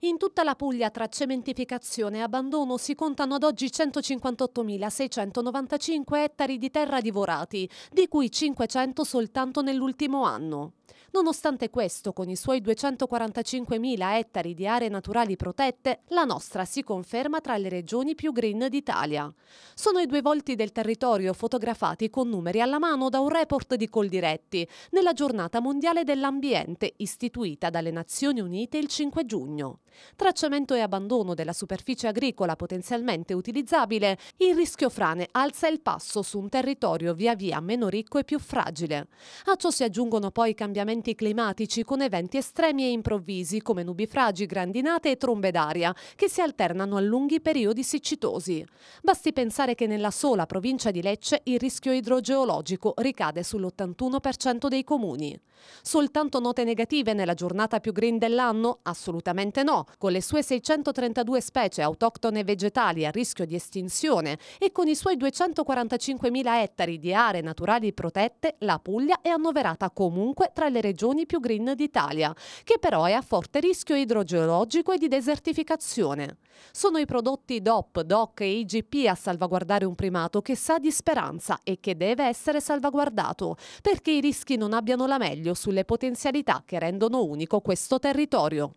In tutta la Puglia tra cementificazione e abbandono si contano ad oggi 158.695 ettari di terra divorati, di cui 500 soltanto nell'ultimo anno. Nonostante questo, con i suoi 245.000 ettari di aree naturali protette, la nostra si conferma tra le regioni più green d'Italia. Sono i due volti del territorio fotografati con numeri alla mano da un report di Coldiretti nella giornata mondiale dell'ambiente istituita dalle Nazioni Unite il 5 giugno. Tracciamento e abbandono della superficie agricola potenzialmente utilizzabile, il rischio frane alza il passo su un territorio via via meno ricco e più fragile. A ciò si aggiungono poi cambiamenti climatici con eventi estremi e improvvisi come nubifragi, grandinate e trombe d'aria che si alternano a lunghi periodi siccitosi. Basti pensare che nella sola provincia di Lecce il rischio idrogeologico ricade sull'81% dei comuni. Soltanto note negative nella giornata più green dell'anno? Assolutamente no, con le sue 632 specie autoctone vegetali a rischio di estinzione e con i suoi 245.000 ettari di aree naturali protette, la Puglia è annoverata comunque tra le regioni più green d'Italia, che però è a forte rischio idrogeologico e di desertificazione. Sono i prodotti DOP, DOC e IGP a salvaguardare un primato che sa di speranza e che deve essere salvaguardato, perché i rischi non abbiano la meglio sulle potenzialità che rendono unico questo territorio.